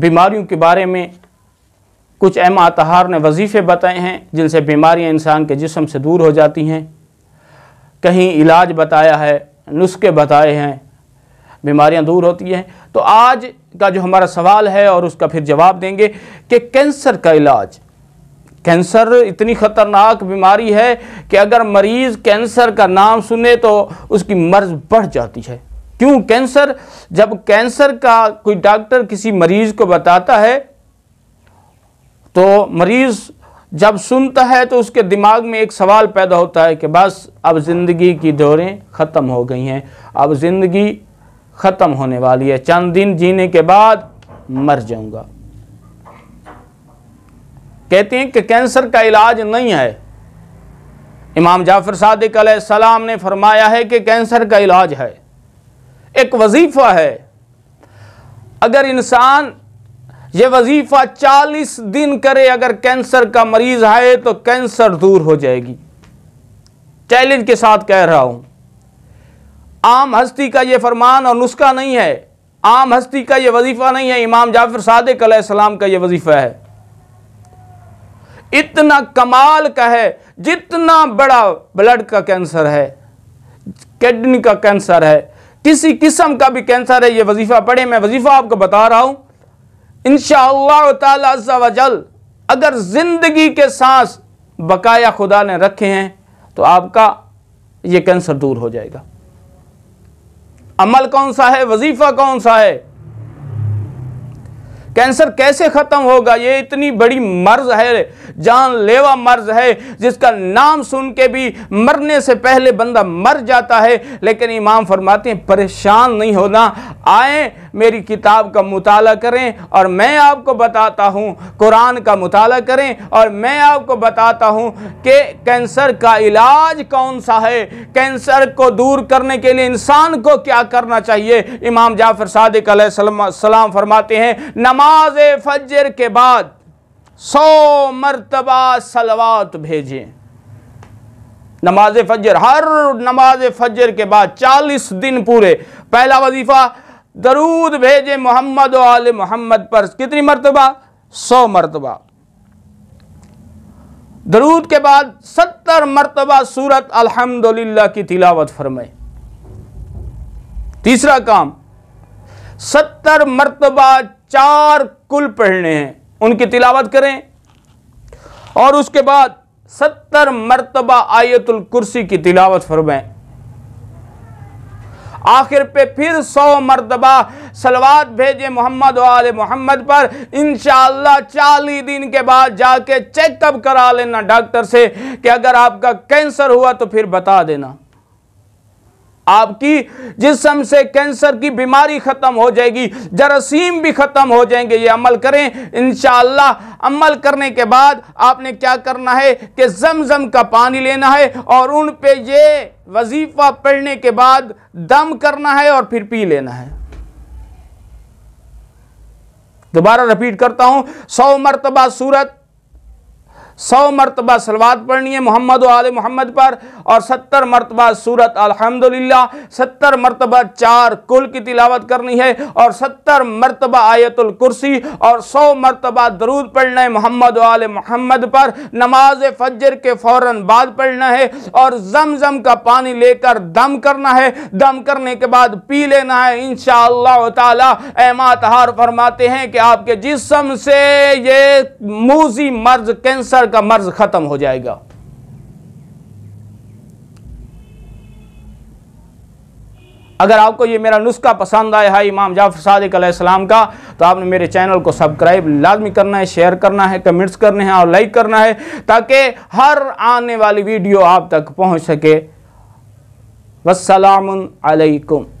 बीमारियों के बारे में कुछ अहम आतहार ने वजीफ़े बताए हैं जिनसे बीमारियां इंसान के जिसम से दूर हो जाती हैं कहीं इलाज बताया है नुस्खे बताए हैं बीमारियां दूर होती हैं तो आज का जो हमारा सवाल है और उसका फिर जवाब देंगे कि कैंसर का इलाज कैंसर इतनी ख़तरनाक बीमारी है कि अगर मरीज़ कैंसर का नाम सुने तो उसकी मर्ज़ बढ़ जाती है क्यों कैंसर जब कैंसर का कोई डॉक्टर किसी मरीज को बताता है तो मरीज जब सुनता है तो उसके दिमाग में एक सवाल पैदा होता है कि बस अब ज़िंदगी की दौरें ख़त्म हो गई हैं अब ज़िंदगी ख़त्म होने वाली है चंद दिन जीने के बाद मर जाऊंगा कहते हैं कि कैंसर का इलाज नहीं है इमाम जाफ़र सादिक सलाम ने फरमाया है कि कैंसर का इलाज है एक वजीफ़ा है अगर इंसान ये वजीफ़ा चालीस दिन करे अगर कैंसर का मरीज़ आए तो कैंसर दूर हो जाएगी चैलेंज के साथ कह रहा हूं आम हस्ती का यह फरमान और नुस्खा नहीं है आम हस्ती का यह वजीफ़ा नहीं है इमाम जाफिर सादक सलाम का यह वजीफ़ा है इतना कमाल का है जितना बड़ा ब्लड का कैंसर है किडनी का कैंसर है किसी किस्म का भी कैंसर है ये वजीफ़ा पढ़े मैं वजीफ़ा आपको बता रहा हूं इन तजल अगर ज़िंदगी के सांस बकाया खुदा ने रखे हैं तो आपका ये कैंसर दूर हो जाएगा अमल कौन सा है वजीफ़ा कौन सा है कैंसर कैसे ख़त्म होगा ये इतनी बड़ी मर्ज है जानलेवा मर्ज है जिसका नाम सुन के भी मरने से पहले बंदा मर जाता है लेकिन इमाम फरमाते हैं परेशान नहीं होना आए मेरी किताब का मताल करें और मैं आपको बताता हूँ कुरान का मताल करें और मैं आपको बताता हूँ कि कैंसर का इलाज कौन सा है कैंसर को दूर करने के लिए इंसान को क्या करना चाहिए इमाम जाफर सादिक सलाम फरमाते हैं नमाज नमाज फजर के बाद सौ मरतबा सलवात भेजें नमाज फजर हर नमाज फजर के बाद चालीस दिन पूरे पहला वजीफ़ा दरूद भेजें मोहम्मद आल मोहम्मद पर कितनी मरतबा सौ मरतबा दरूद के बाद सत्तर मरतबा सूरत अल्हम्दुलिल्लाह की तिलावत फरमाए तीसरा काम सत्तर मरतबा चार कुल पढ़ने हैं उनकी तिलावत करें और उसके बाद सत्तर मरतबा आयतुल कुर्सी की तिलावत फरमाएं आखिर पे फिर सौ मरतबा सलवाद भेजे मोहम्मद वाले मोहम्मद पर इन चालीस दिन के बाद जाके चेकअप करा लेना डॉक्टर से कि अगर आपका कैंसर हुआ तो फिर बता देना आपकी जिसम से कैंसर की बीमारी ख़त्म हो जाएगी जरासीम भी ख़त्म हो जाएंगे ये अमल करें इन अमल करने के बाद आपने क्या करना है कि जमजम का पानी लेना है और उन पे ये वजीफ़ा पढ़ने के बाद दम करना है और फिर पी लेना है दोबारा रिपीट करता हूँ सौ मरतबा सूरत सौ मरतबा सलवाद पढ़नी है मोहम्मद आल मोहम्मद पर और सत्तर मरतबा सूरत अलहमदिल्ला सत्तर मरतबा चार कुल की तिलावत करनी है और सत्तर मरतबा आयतुल कुर्सी और सौ मरतबा दरूद पढ़ना है मोहम्मद आल मोहम्मद पर नमाज फजर के फ़ौर बाद पढ़ना है और जम जम का पानी लेकर दम करना है दम करने के बाद पी लेना है इन तहार फरमाते हैं कि आपके जिसम से ये मूजी मर्ज कैंसर प्रकार का मर्ज खत्म हो जाएगा अगर आपको ये मेरा नुस्खा पसंद आया है इमाम जाफर सदक सलाम का तो आपने मेरे चैनल को सब्सक्राइब लाजमी करना है शेयर करना है कमेंट्स करने हैं और लाइक करना है ताकि हर आने वाली वीडियो आप तक पहुंच सके वसलामकुम